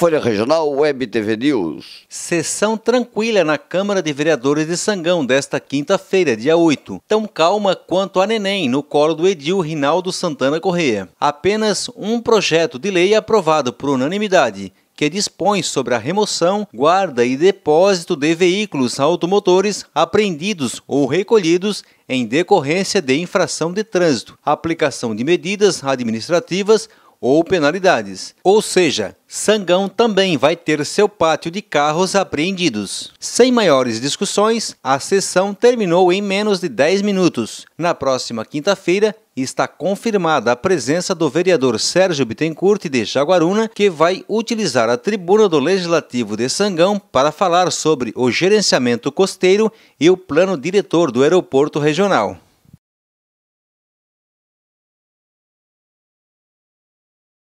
Folha Regional Web TV News. Sessão tranquila na Câmara de Vereadores de Sangão desta quinta-feira, dia 8. Tão calma quanto a neném no colo do edil Rinaldo Santana Correia. Apenas um projeto de lei aprovado por unanimidade que dispõe sobre a remoção, guarda e depósito de veículos automotores apreendidos ou recolhidos em decorrência de infração de trânsito, aplicação de medidas administrativas ou penalidades. Ou seja, Sangão também vai ter seu pátio de carros apreendidos. Sem maiores discussões, a sessão terminou em menos de 10 minutos. Na próxima quinta-feira, está confirmada a presença do vereador Sérgio Bittencourt de Jaguaruna, que vai utilizar a tribuna do Legislativo de Sangão para falar sobre o gerenciamento costeiro e o plano diretor do aeroporto regional.